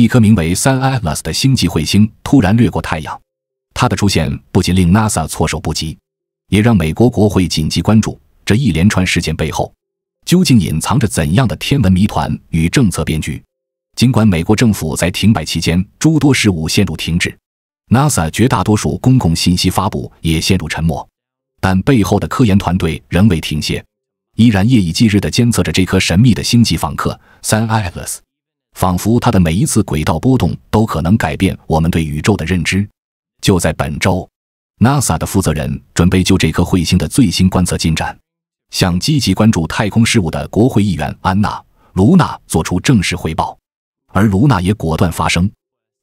一颗名为“三艾拉斯”的星际彗星突然掠过太阳，它的出现不仅令 NASA 措手不及，也让美国国会紧急关注。这一连串事件背后，究竟隐藏着怎样的天文谜团与政策变局？尽管美国政府在停摆期间诸多事务陷入停滞，NASA 绝大多数公共信息发布也陷入沉默，但背后的科研团队仍未停歇，依然夜以继日地监测着这颗神秘的星际访客“三艾拉斯”。仿佛它的每一次轨道波动都可能改变我们对宇宙的认知。就在本周，NASA 的负责人准备就这颗彗星的最新观测进展，向积极关注太空事务的国会议员安娜·卢娜做出正式汇报。而卢娜也果断发声，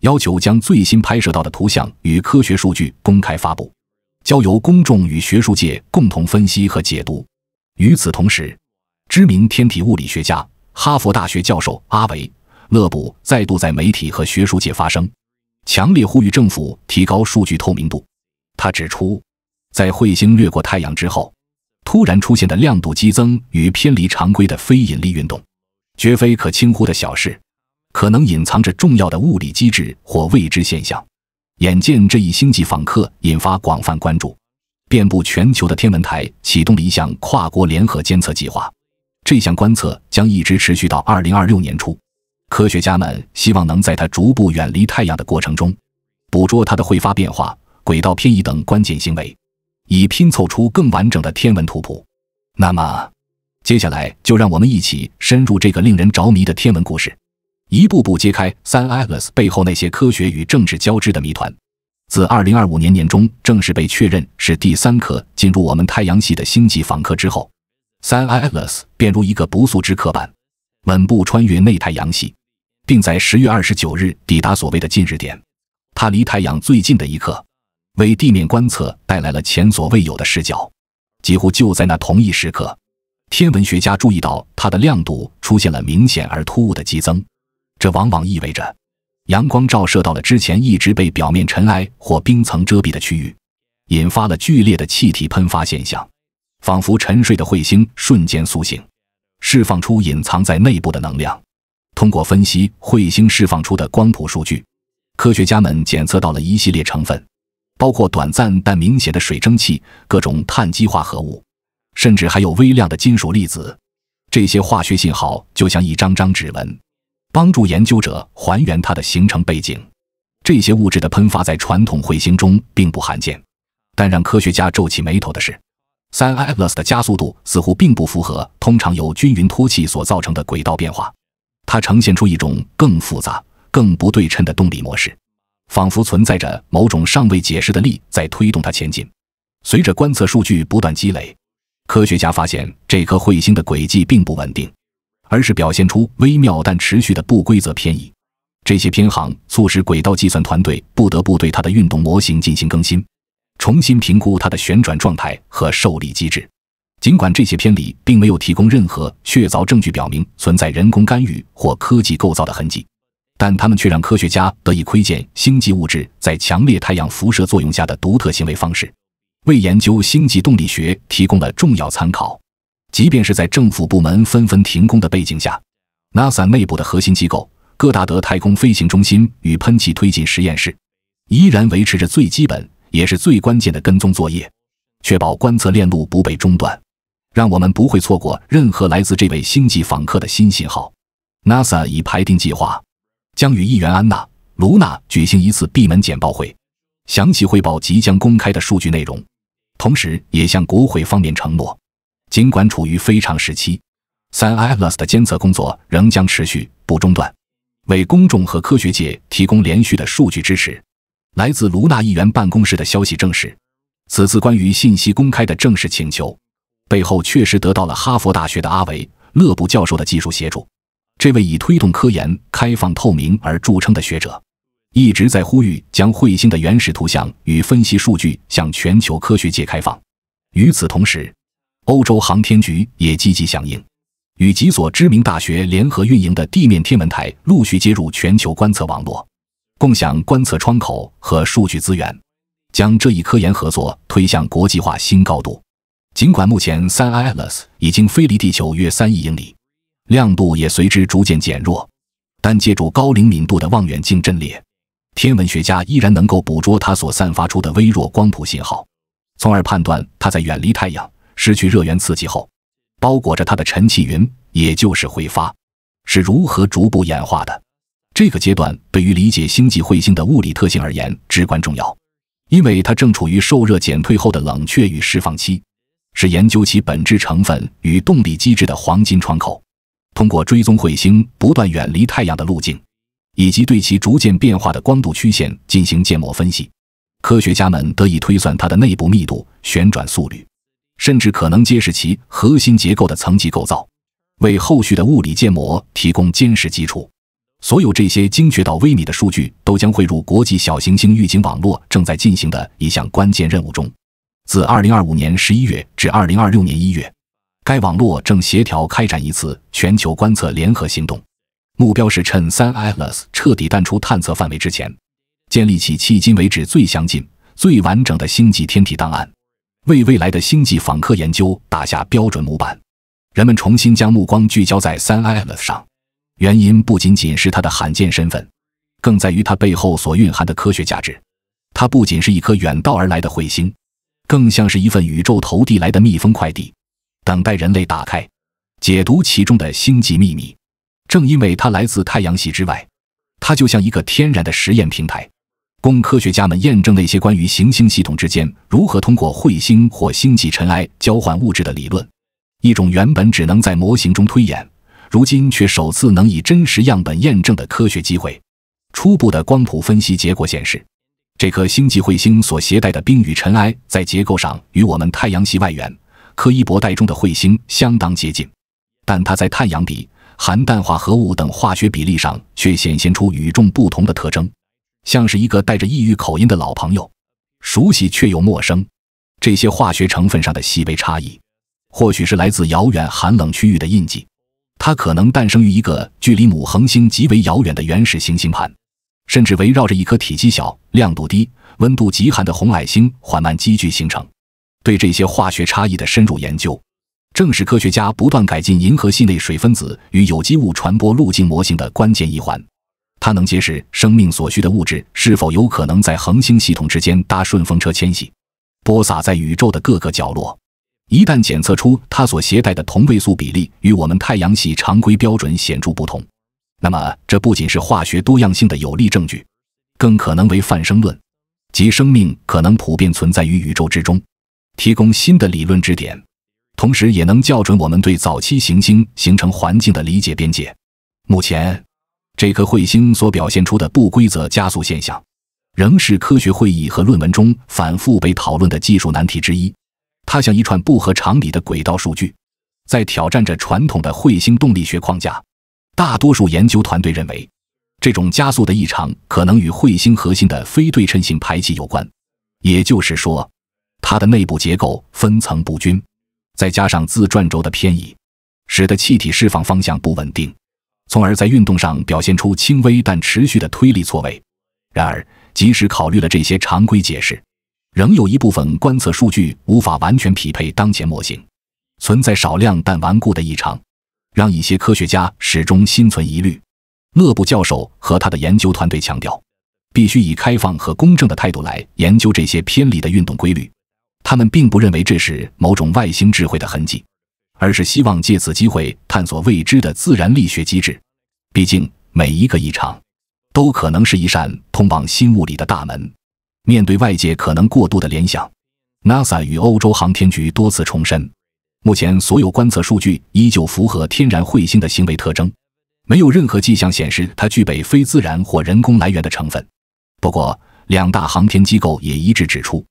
要求将最新拍摄到的图像与科学数据公开发布，交由公众与学术界共同分析和解读。与此同时，知名天体物理学家、哈佛大学教授阿维。勒布再度在媒体和学术界发声，强烈呼吁政府提高数据透明度。他指出，在彗星掠过太阳之后，突然出现的亮度激增与偏离常规的非引力运动，绝非可轻忽的小事，可能隐藏着重要的物理机制或未知现象。眼见这一星际访客引发广泛关注，遍布全球的天文台启动了一项跨国联合监测计划。这项观测将一直持续到二零二六年初。科学家们希望能在它逐步远离太阳的过程中，捕捉它的彗发变化、轨道偏移等关键行为，以拼凑出更完整的天文图谱。那么，接下来就让我们一起深入这个令人着迷的天文故事，一步步揭开三艾尔斯背后那些科学与政治交织的谜团。自2025年年中正式被确认是第三颗进入我们太阳系的星际访客之后，三艾尔斯便如一个不速之客般。稳步穿越内太阳系，并在十月二十九日抵达所谓的近日点。它离太阳最近的一刻，为地面观测带来了前所未有的视角。几乎就在那同一时刻，天文学家注意到它的亮度出现了明显而突兀的激增。这往往意味着阳光照射到了之前一直被表面尘埃或冰层遮蔽的区域，引发了剧烈的气体喷发现象，仿佛沉睡的彗星瞬间苏醒。释放出隐藏在内部的能量。通过分析彗星释放出的光谱数据，科学家们检测到了一系列成分，包括短暂但明显的水蒸气、各种碳基化合物，甚至还有微量的金属粒子。这些化学信号就像一张张指纹，帮助研究者还原它的形成背景。这些物质的喷发在传统彗星中并不罕见，但让科学家皱起眉头的是。三 i p l u s 的加速度似乎并不符合通常由均匀脱气所造成的轨道变化，它呈现出一种更复杂、更不对称的动力模式，仿佛存在着某种尚未解释的力在推动它前进。随着观测数据不断积累，科学家发现这颗彗星的轨迹并不稳定，而是表现出微妙但持续的不规则偏移。这些偏航促使轨道计算团队不得不对它的运动模型进行更新。重新评估它的旋转状态和受力机制。尽管这些偏离并没有提供任何确凿证据表明存在人工干预或科技构造的痕迹，但它们却让科学家得以窥见星际物质在强烈太阳辐射作用下的独特行为方式，为研究星际动力学提供了重要参考。即便是在政府部门纷纷停工的背景下，NASA 内部的核心机构戈达德太空飞行中心与喷气推进实验室依然维持着最基本。也是最关键的跟踪作业，确保观测链路不被中断，让我们不会错过任何来自这位星际访客的新信号。NASA 已排定计划，将与议员安娜·卢娜举行一次闭门简报会，详细汇报即将公开的数据内容，同时也向国会方面承诺，尽管处于非常时期三 a n l a s 的监测工作仍将持续不中断，为公众和科学界提供连续的数据支持。来自卢纳议员办公室的消息证实，此次关于信息公开的正式请求背后确实得到了哈佛大学的阿维勒布教授的技术协助。这位以推动科研开放透明而著称的学者，一直在呼吁将彗星的原始图像与分析数据向全球科学界开放。与此同时，欧洲航天局也积极响应，与几所知名大学联合运营的地面天文台陆续接入全球观测网络。共享观测窗口和数据资源，将这一科研合作推向国际化新高度。尽管目前三 ILS 已经飞离地球约三亿英里，亮度也随之逐渐减弱，但借助高灵敏度的望远镜阵列，天文学家依然能够捕捉它所散发出的微弱光谱信号，从而判断它在远离太阳、失去热源刺激后，包裹着它的尘气云，也就是挥发，是如何逐步演化的。这个阶段对于理解星际彗星的物理特性而言至关重要，因为它正处于受热减退后的冷却与释放期，是研究其本质成分与动力机制的黄金窗口。通过追踪彗星不断远离太阳的路径，以及对其逐渐变化的光度曲线进行建模分析，科学家们得以推算它的内部密度、旋转速率，甚至可能揭示其核心结构的层级构造，为后续的物理建模提供坚实基础。所有这些精确到微米的数据都将汇入国际小行星预警网络正在进行的一项关键任务中。自2025年11月至2026年1月，该网络正协调开展一次全球观测联合行动，目标是趁 San l i a s 彻底淡出探测范围之前，建立起迄今为止最详尽、最完整的星际天体档案，为未来的星际访客研究打下标准模板。人们重新将目光聚焦在 San l i a s 上。原因不仅仅是它的罕见身份，更在于它背后所蕴含的科学价值。它不仅是一颗远道而来的彗星，更像是一份宇宙投递来的密封快递，等待人类打开、解读其中的星际秘密。正因为它来自太阳系之外，它就像一个天然的实验平台，供科学家们验证那些关于行星系统之间如何通过彗星或星际尘埃交换物质的理论。一种原本只能在模型中推演。如今却首次能以真实样本验证的科学机会，初步的光谱分析结果显示，这颗星际彗星所携带的冰与尘埃在结构上与我们太阳系外缘柯伊伯带中的彗星相当接近，但它在碳氧比、含氮化合物等化学比例上却显现出与众不同的特征，像是一个带着异域口音的老朋友，熟悉却又陌生。这些化学成分上的细微差异，或许是来自遥远寒冷区域的印记。它可能诞生于一个距离母恒星极为遥远的原始行星盘，甚至围绕着一颗体积小、亮度低、温度极寒的红矮星缓慢积聚形成。对这些化学差异的深入研究，正是科学家不断改进银河系内水分子与有机物传播路径模型的关键一环。它能揭示生命所需的物质是否有可能在恒星系统之间搭顺风车迁徙，播撒在宇宙的各个角落。一旦检测出它所携带的同位素比例与我们太阳系常规标准显著不同，那么这不仅是化学多样性的有力证据，更可能为泛生论及生命可能普遍存在于宇宙之中提供新的理论支点，同时也能校准我们对早期行星形成环境的理解边界。目前，这颗彗星所表现出的不规则加速现象，仍是科学会议和论文中反复被讨论的技术难题之一。它像一串不合常理的轨道数据，在挑战着传统的彗星动力学框架。大多数研究团队认为，这种加速的异常可能与彗星核心的非对称性排气有关。也就是说，它的内部结构分层不均，再加上自转轴的偏移，使得气体释放方向不稳定，从而在运动上表现出轻微但持续的推力错位。然而，即使考虑了这些常规解释，仍有一部分观测数据无法完全匹配当前模型，存在少量但顽固的异常，让一些科学家始终心存疑虑。勒布教授和他的研究团队强调，必须以开放和公正的态度来研究这些偏离的运动规律。他们并不认为这是某种外星智慧的痕迹，而是希望借此机会探索未知的自然力学机制。毕竟，每一个异常都可能是一扇通往新物理的大门。面对外界可能过度的联想，NASA 与欧洲航天局多次重申，目前所有观测数据依旧符合天然彗星的行为特征，没有任何迹象显示它具备非自然或人工来源的成分。不过，两大航天机构也一致指出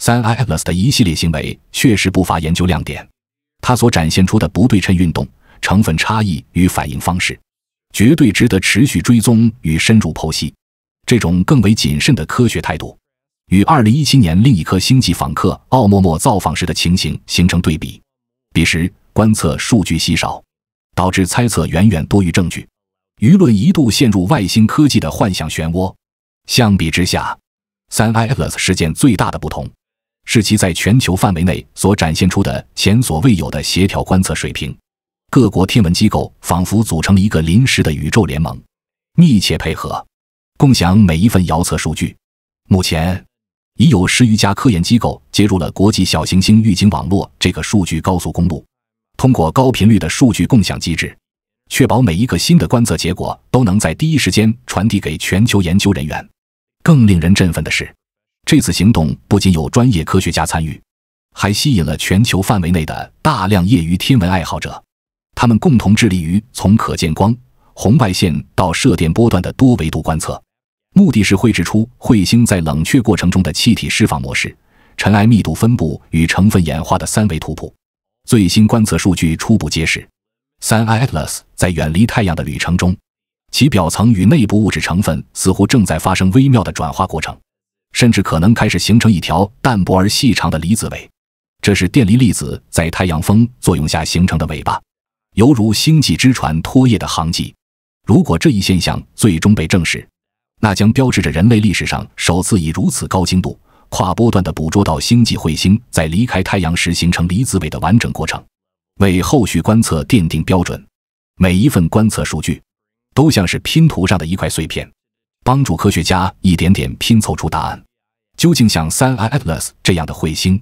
，3I Atlas 的一系列行为确实不乏研究亮点，它所展现出的不对称运动、成分差异与反应方式，绝对值得持续追踪与深入剖析。这种更为谨慎的科学态度。与2017年另一颗星际访客奥陌陌造访时的情形形成对比，彼时观测数据稀少，导致猜测远远多于证据，舆论一度陷入外星科技的幻想漩涡。相比之下，三 ILS 事件最大的不同是其在全球范围内所展现出的前所未有的协调观测水平，各国天文机构仿佛组成了一个临时的宇宙联盟，密切配合，共享每一份遥测数据。目前。已有十余家科研机构接入了国际小行星预警网络。这个数据高速公路。通过高频率的数据共享机制，确保每一个新的观测结果都能在第一时间传递给全球研究人员。更令人振奋的是，这次行动不仅有专业科学家参与，还吸引了全球范围内的大量业余天文爱好者。他们共同致力于从可见光、红外线到射电波段的多维度观测。目的是绘制出彗星在冷却过程中的气体释放模式、尘埃密度分布与成分演化的三维图谱。最新观测数据初步揭示，三 Atlas 在远离太阳的旅程中，其表层与内部物质成分似乎正在发生微妙的转化过程，甚至可能开始形成一条淡薄而细长的离子尾。这是电离粒子在太阳风作用下形成的尾巴，犹如星际之船拖曳的航迹。如果这一现象最终被证实，那将标志着人类历史上首次以如此高精度、跨波段的捕捉到星际彗星在离开太阳时形成离子尾的完整过程，为后续观测奠定标准。每一份观测数据都像是拼图上的一块碎片，帮助科学家一点点拼凑出答案：究竟像三 I Atlas 这样的彗星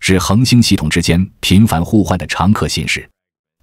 是恒星系统之间频繁互换的常客信使，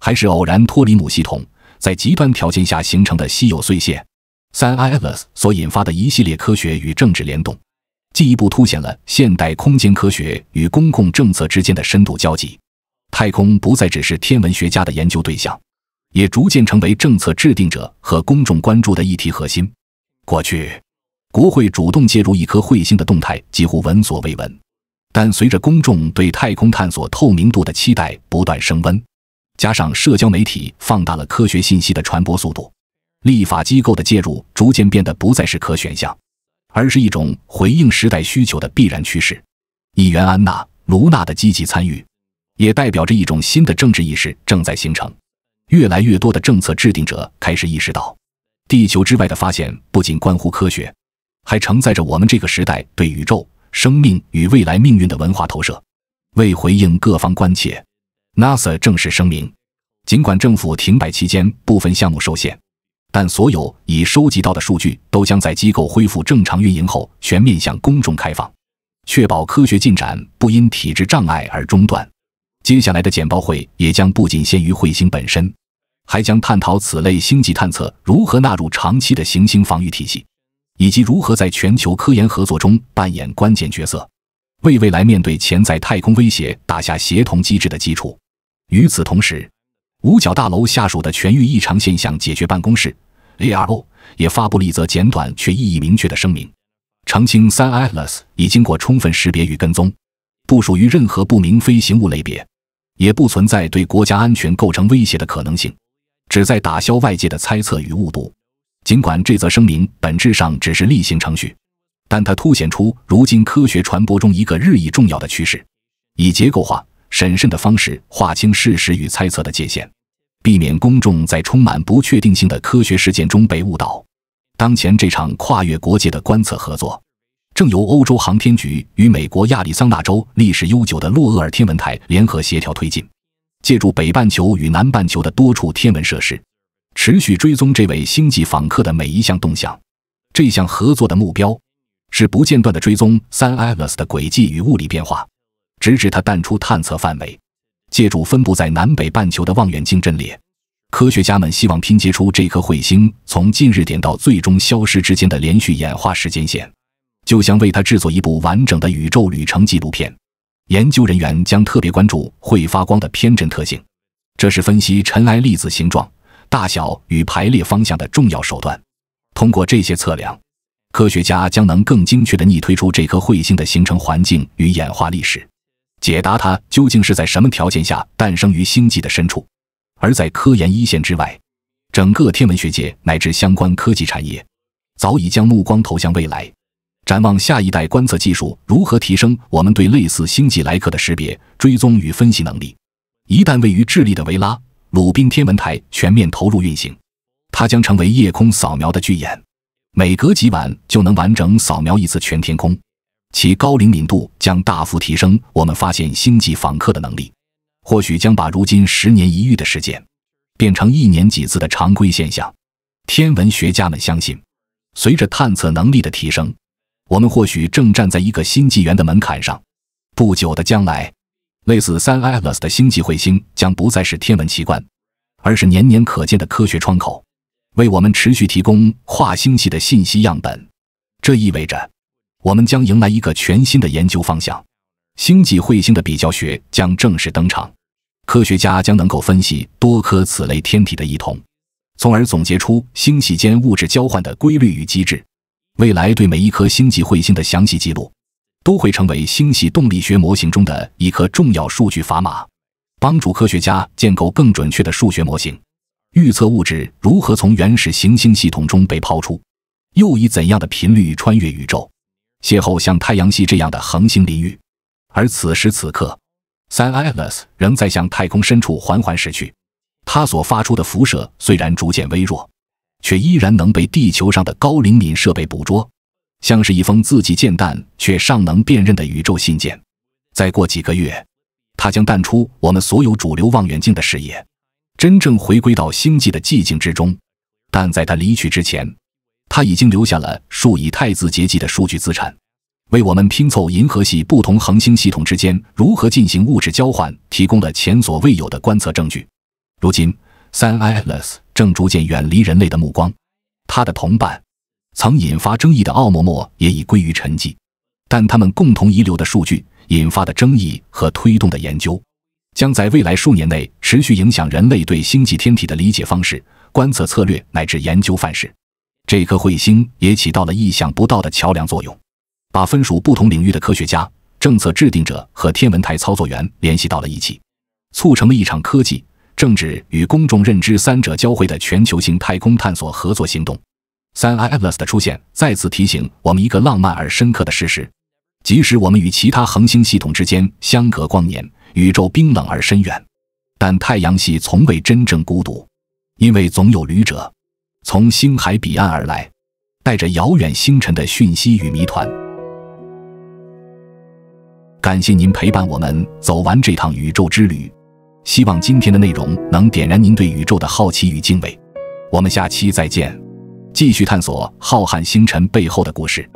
还是偶然脱离母系统在极端条件下形成的稀有碎屑？三 ILS 所引发的一系列科学与政治联动，进一步凸显了现代空间科学与公共政策之间的深度交集。太空不再只是天文学家的研究对象，也逐渐成为政策制定者和公众关注的议题核心。过去，国会主动介入一颗彗星的动态几乎闻所未闻，但随着公众对太空探索透明度的期待不断升温，加上社交媒体放大了科学信息的传播速度。立法机构的介入逐渐变得不再是可选项，而是一种回应时代需求的必然趋势。议员安娜·卢娜的积极参与，也代表着一种新的政治意识正在形成。越来越多的政策制定者开始意识到，地球之外的发现不仅关乎科学，还承载着我们这个时代对宇宙、生命与未来命运的文化投射。为回应各方关切，NASA 正式声明：尽管政府停摆期间部分项目受限，但所有已收集到的数据都将在机构恢复正常运营后全面向公众开放，确保科学进展不因体制障碍而中断。接下来的简报会也将不仅限于彗星本身，还将探讨此类星际探测如何纳入长期的行星防御体系，以及如何在全球科研合作中扮演关键角色，为未来面对潜在太空威胁打下协同机制的基础。与此同时，五角大楼下属的全域异常现象解决办公室。A.R.O. 也发布了一则简短却意义明确的声明，澄清三 Atlas 已经过充分识别与跟踪，不属于任何不明飞行物类别，也不存在对国家安全构成威胁的可能性，旨在打消外界的猜测与误读。尽管这则声明本质上只是例行程序，但它凸显出如今科学传播中一个日益重要的趋势：以结构化审慎的方式划清事实与猜测的界限。避免公众在充满不确定性的科学事件中被误导。当前这场跨越国界的观测合作，正由欧洲航天局与美国亚利桑那州历史悠久的洛厄尔天文台联合协调推进，借助北半球与南半球的多处天文设施，持续追踪这位星际访客的每一项动向。这项合作的目标是不间断的追踪三艾拉斯的轨迹与物理变化，直至它淡出探测范围。借助分布在南北半球的望远镜阵列，科学家们希望拼接出这颗彗星从近日点到最终消失之间的连续演化时间线，就像为它制作一部完整的宇宙旅程纪录片。研究人员将特别关注会发光的偏振特性，这是分析尘埃粒子形状、大小与排列方向的重要手段。通过这些测量，科学家将能更精确地逆推出这颗彗星的形成环境与演化历史。解答它究竟是在什么条件下诞生于星际的深处？而在科研一线之外，整个天文学界乃至相关科技产业早已将目光投向未来，展望下一代观测技术如何提升我们对类似星际来客的识别、追踪与分析能力。一旦位于智利的维拉鲁宾天文台全面投入运行，它将成为夜空扫描的巨眼，每隔几晚就能完整扫描一次全天空。其高灵敏度将大幅提升我们发现星际访客的能力，或许将把如今十年一遇的事件变成一年几次的常规现象。天文学家们相信，随着探测能力的提升，我们或许正站在一个新纪元的门槛上。不久的将来，类似 3IILAS 的星际彗星将不再是天文奇观，而是年年可见的科学窗口，为我们持续提供跨星系的信息样本。这意味着。我们将迎来一个全新的研究方向，星际彗星的比较学将正式登场。科学家将能够分析多颗此类天体的异同，从而总结出星系间物质交换的规律与机制。未来对每一颗星际彗星的详细记录，都会成为星系动力学模型中的一颗重要数据砝码，帮助科学家建构更准确的数学模型，预测物质如何从原始行星系统中被抛出，又以怎样的频率穿越宇宙。邂逅像太阳系这样的恒星领域。而此时此刻，三 l 拉 s 仍在向太空深处缓缓驶去。它所发出的辐射虽然逐渐微弱，却依然能被地球上的高灵敏设备捕捉，像是一封字迹渐淡却尚能辨认的宇宙信件。再过几个月，它将淡出我们所有主流望远镜的视野，真正回归到星际的寂静之中。但在它离去之前，他已经留下了数以太字计的数据资产，为我们拼凑银河系不同恒星系统之间如何进行物质交换提供了前所未有的观测证据。如今，三 i 尔 s 正逐渐远离人类的目光，他的同伴曾引发争议的奥陌陌也已归于沉寂。但他们共同遗留的数据引发的争议和推动的研究，将在未来数年内持续影响人类对星际天体的理解方式、观测策略乃至研究范式。这颗彗星也起到了意想不到的桥梁作用，把分属不同领域的科学家、政策制定者和天文台操作员联系到了一起，促成了一场科技、政治与公众认知三者交汇的全球性太空探索合作行动。三 I Atlas 的出现再次提醒我们一个浪漫而深刻的事实：即使我们与其他恒星系统之间相隔光年，宇宙冰冷而深远，但太阳系从未真正孤独，因为总有旅者。从星海彼岸而来，带着遥远星辰的讯息与谜团。感谢您陪伴我们走完这趟宇宙之旅，希望今天的内容能点燃您对宇宙的好奇与敬畏。我们下期再见，继续探索浩瀚星辰背后的故事。